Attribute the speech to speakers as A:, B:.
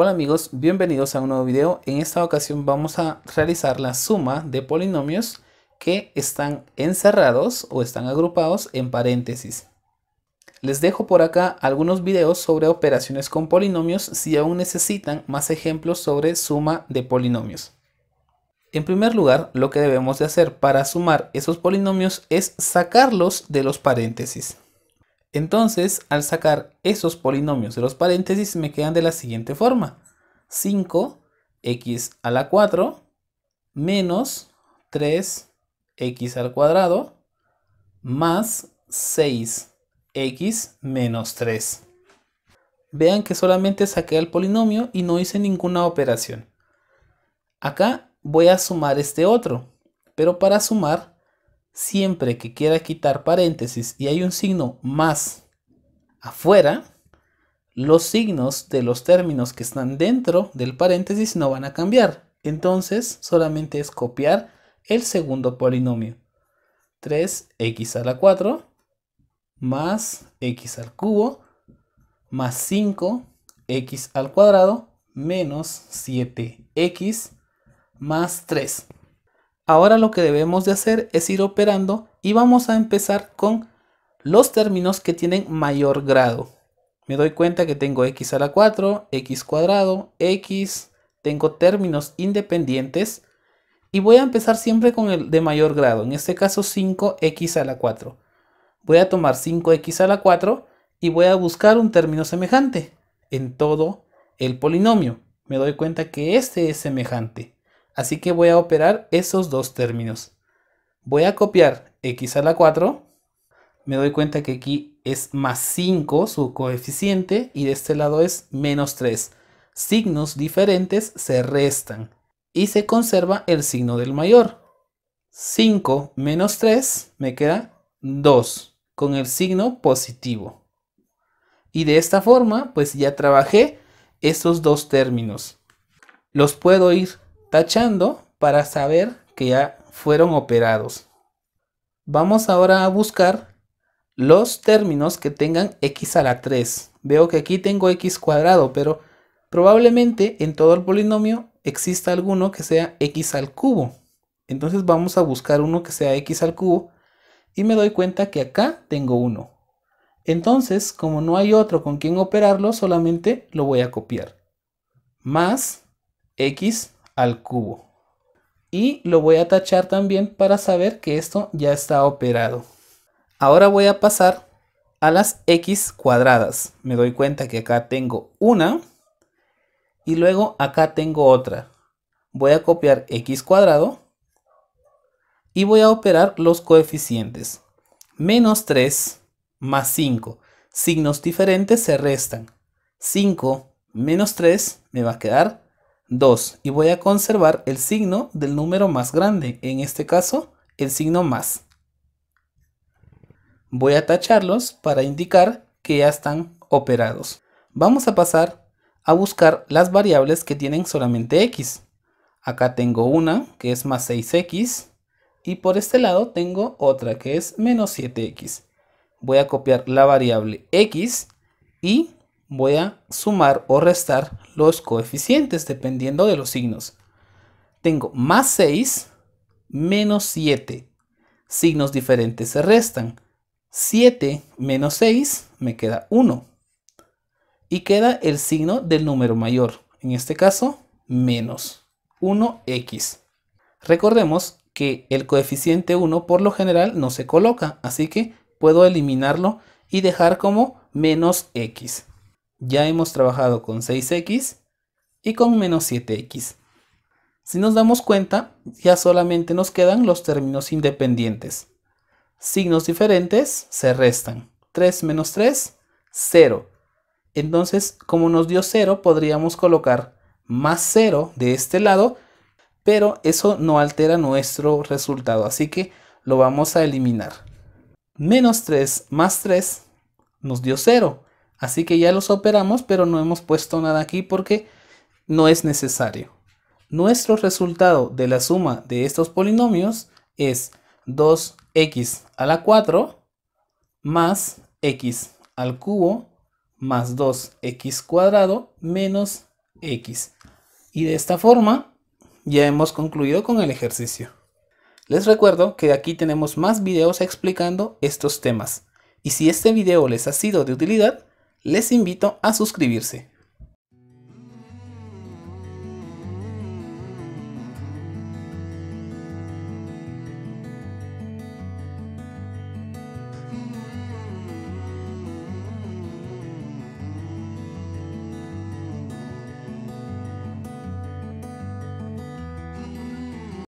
A: Hola amigos, bienvenidos a un nuevo video. En esta ocasión vamos a realizar la suma de polinomios que están encerrados o están agrupados en paréntesis. Les dejo por acá algunos videos sobre operaciones con polinomios si aún necesitan más ejemplos sobre suma de polinomios. En primer lugar, lo que debemos de hacer para sumar esos polinomios es sacarlos de los paréntesis. Entonces, al sacar esos polinomios de los paréntesis, me quedan de la siguiente forma. 5x a la 4 menos 3x al cuadrado más 6x menos 3. Vean que solamente saqué el polinomio y no hice ninguna operación. Acá voy a sumar este otro, pero para sumar siempre que quiera quitar paréntesis y hay un signo más afuera, los signos de los términos que están dentro del paréntesis no van a cambiar. Entonces solamente es copiar el segundo polinomio. 3x a la 4 más x al cubo más 5x al cuadrado menos 7x más 3. Ahora lo que debemos de hacer es ir operando y vamos a empezar con los términos que tienen mayor grado. Me doy cuenta que tengo x a la 4, x cuadrado, x, tengo términos independientes y voy a empezar siempre con el de mayor grado, en este caso 5x a la 4. Voy a tomar 5x a la 4 y voy a buscar un término semejante en todo el polinomio. Me doy cuenta que este es semejante. Así que voy a operar esos dos términos. Voy a copiar x a la 4. Me doy cuenta que aquí es más 5 su coeficiente y de este lado es menos 3. Signos diferentes se restan y se conserva el signo del mayor. 5 menos 3 me queda 2 con el signo positivo. Y de esta forma pues ya trabajé esos dos términos. Los puedo ir tachando para saber que ya fueron operados. Vamos ahora a buscar los términos que tengan x a la 3. Veo que aquí tengo x cuadrado, pero probablemente en todo el polinomio exista alguno que sea x al cubo. Entonces vamos a buscar uno que sea x al cubo y me doy cuenta que acá tengo uno. Entonces, como no hay otro con quien operarlo, solamente lo voy a copiar. Más x al cubo. Y lo voy a tachar también para saber que esto ya está operado. Ahora voy a pasar a las x cuadradas. Me doy cuenta que acá tengo una y luego acá tengo otra. Voy a copiar x cuadrado y voy a operar los coeficientes. Menos 3 más 5. Signos diferentes se restan. 5 menos 3 me va a quedar 2 y voy a conservar el signo del número más grande, en este caso el signo más. Voy a tacharlos para indicar que ya están operados. Vamos a pasar a buscar las variables que tienen solamente x. Acá tengo una que es más 6x y por este lado tengo otra que es menos 7x. Voy a copiar la variable x y voy a sumar o restar los coeficientes dependiendo de los signos. Tengo más 6 menos 7. Signos diferentes se restan. 7 menos 6 me queda 1. Y queda el signo del número mayor. En este caso, menos 1x. Recordemos que el coeficiente 1 por lo general no se coloca, así que puedo eliminarlo y dejar como menos x. Ya hemos trabajado con 6x y con menos 7x. Si nos damos cuenta, ya solamente nos quedan los términos independientes. Signos diferentes se restan. 3 menos 3, 0. Entonces, como nos dio 0, podríamos colocar más 0 de este lado, pero eso no altera nuestro resultado, así que lo vamos a eliminar. Menos 3 más 3 nos dio 0. Así que ya los operamos, pero no hemos puesto nada aquí porque no es necesario. Nuestro resultado de la suma de estos polinomios es 2x a la 4 más x al cubo más 2x cuadrado menos x. Y de esta forma ya hemos concluido con el ejercicio. Les recuerdo que aquí tenemos más videos explicando estos temas. Y si este video les ha sido de utilidad, les invito a suscribirse.